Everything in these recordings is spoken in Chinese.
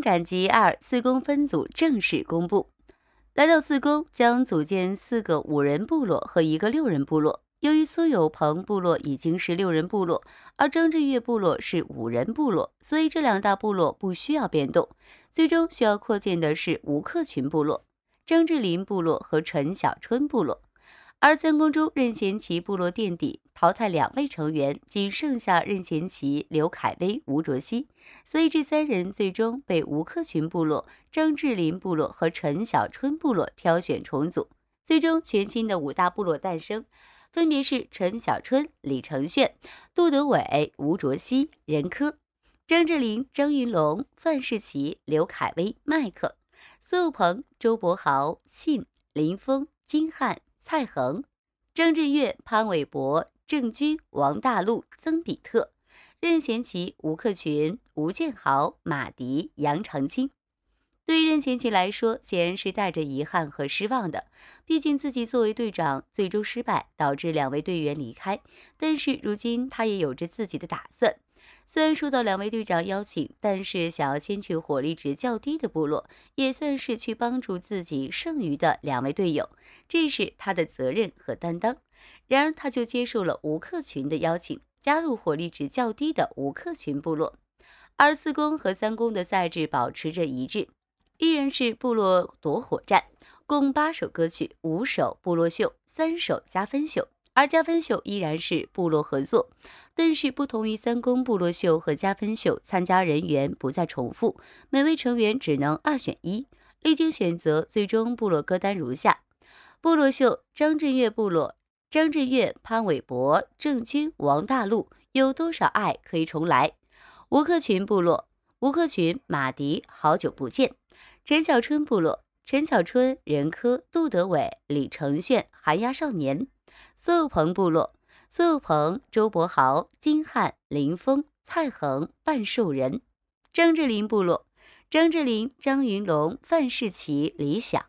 展集二四宫分组正式公布，来到四宫将组建四个五人部落和一个六人部落。由于苏有朋部落已经是六人部落，而张震岳部落是五人部落，所以这两大部落不需要变动。最终需要扩建的是吴克群部落、张智霖部落和陈小春部落。而三公中任贤齐部落垫底，淘汰两位成员，仅剩下任贤齐、刘恺威、吴卓羲。所以这三人最终被吴克群部落、张智霖部落和陈小春部落挑选重组，最终全新的五大部落诞生，分别是陈小春、李承铉、杜德伟、吴卓羲、任科、张智霖、张云龙、范世琦、刘恺威、麦克、苏有朋、周柏豪、信、林峰、金汉。蔡恒、张震岳、潘玮柏、郑钧、王大陆、曾比特、任贤齐、吴克群、吴建豪、马迪、杨长青。对于任贤齐来说，显然是带着遗憾和失望的，毕竟自己作为队长最终失败，导致两位队员离开。但是如今他也有着自己的打算。虽然受到两位队长邀请，但是想要先去火力值较低的部落，也算是去帮助自己剩余的两位队友，这是他的责任和担当。然而，他就接受了吴克群的邀请，加入火力值较低的吴克群部落。而四公和三公的赛制保持着一致，依然是部落夺火战，共八首歌曲，五首部落秀，三首加分秀。而加分秀依然是部落合作，但是不同于三公部落秀和加分秀，参加人员不再重复，每位成员只能二选一。历经选择，最终部落歌单如下：部落秀张震岳部落张震岳潘玮柏郑钧王大陆有多少爱可以重来？吴克群部落吴克群马迪好久不见。陈小春部落陈小春任科杜德伟李承铉寒鸦少年。苏有朋部落：苏有朋、周伯豪、金汉、林峰、蔡恒、半兽人；张智霖部落：张智霖、张云龙、范世琦、李响。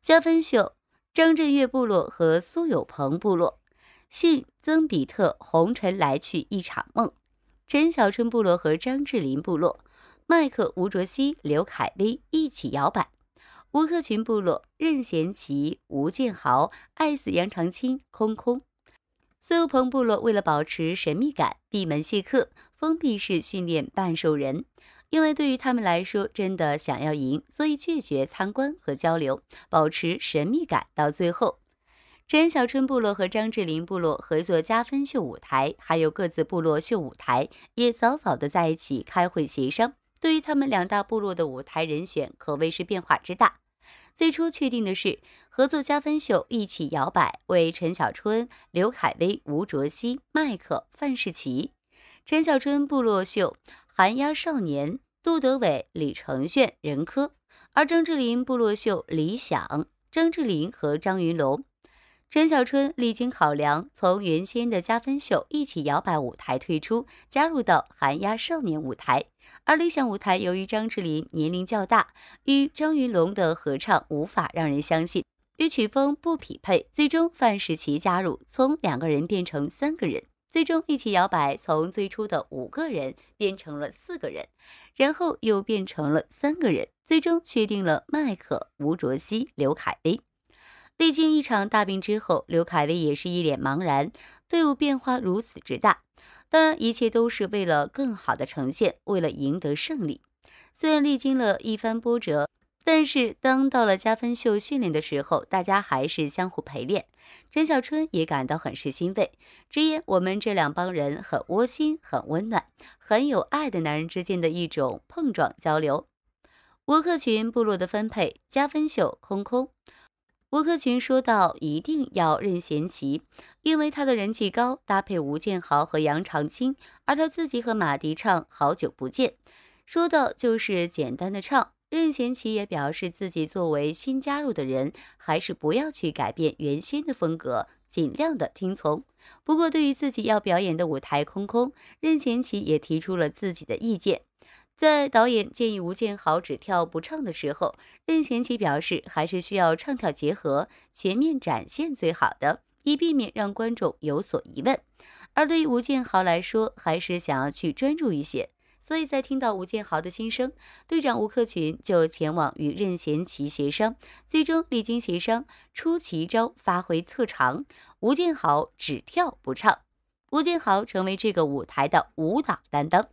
加分秀：张震岳部落和苏有朋部落，信曾比特；红尘来去一场梦，陈小春部落和张智霖部落，麦克、吴卓羲、刘恺威一起摇摆。吴克群部落任贤齐、吴建豪、爱死杨长青、空空。苏有朋部落为了保持神秘感，闭门谢客，封闭式训练半兽人，因为对于他们来说，真的想要赢，所以拒绝参观和交流，保持神秘感。到最后，陈小春部落和张智霖部落合作加分秀舞台，还有各自部落秀舞台，也早早的在一起开会协商。对于他们两大部落的舞台人选，可谓是变化之大。最初确定的是合作加分秀《一起摇摆》，为陈小春、刘恺威、吴卓羲、麦克、范世琦；陈小春部落秀《寒鸦少年》，杜德伟、李承铉、任科；而张智霖部落秀《理想》，张智霖和张云龙。陈小春历经考量，从原先的加分秀《一起摇摆》舞台退出，加入到《寒鸦少年》舞台。而理想舞台，由于张智霖年龄较大，与张云龙的合唱无法让人相信，与曲风不匹配，最终范世琦加入，从两个人变成三个人，最终一起摇摆，从最初的五个人变成了四个人，然后又变成了三个人，最终确定了迈克、吴卓羲、刘恺威。历经一场大病之后，刘恺威也是一脸茫然。队伍变化如此之大，当然一切都是为了更好的呈现，为了赢得胜利。虽然历经了一番波折，但是当到了加分秀训练的时候，大家还是相互陪练。陈小春也感到很是欣慰，直言我们这两帮人很窝心、很温暖、很有爱的男人之间的一种碰撞交流。吴克群部落的分配加分秀空空。吴克群说到：“一定要任贤齐，因为他的人气高，搭配吴建豪和杨长青，而他自己和马迪唱《好久不见》，说的就是简单的唱。”任贤齐也表示自己作为新加入的人，还是不要去改变原先的风格，尽量的听从。不过，对于自己要表演的舞台《空空》，任贤齐也提出了自己的意见。在导演建议吴建豪只跳不唱的时候，任贤齐表示还是需要唱跳结合，全面展现最好的，以避免让观众有所疑问。而对于吴建豪来说，还是想要去专注一些，所以在听到吴建豪的心声，队长吴克群就前往与任贤齐协商，最终历经协商，出奇招发挥特长，吴建豪只跳不唱，吴建豪成为这个舞台的舞蹈担当。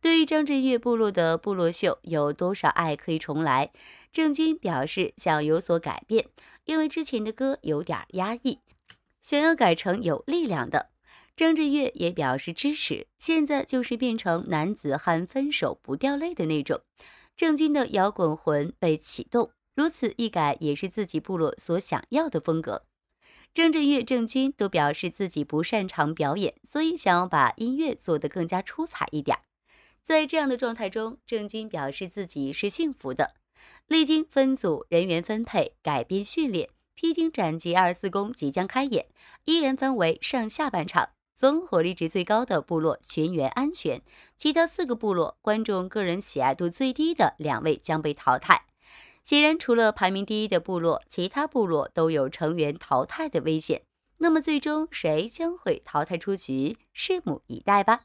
对于张震岳部落的部落秀，有多少爱可以重来？郑钧表示想有所改变，因为之前的歌有点压抑，想要改成有力量的。张震岳也表示支持，现在就是变成男子汉，分手不掉泪的那种。郑钧的摇滚魂被启动，如此一改也是自己部落所想要的风格。张震岳、郑钧都表示自己不擅长表演，所以想要把音乐做得更加出彩一点。在这样的状态中，郑钧表示自己是幸福的。历经分组、人员分配、改编训练、披荆斩棘二四宫即将开演，一人分为上下半场，总火力值最高的部落全员安全，其他四个部落观众个人喜爱度最低的两位将被淘汰。显然，除了排名第一的部落，其他部落都有成员淘汰的危险。那么最终谁将会淘汰出局？拭目以待吧。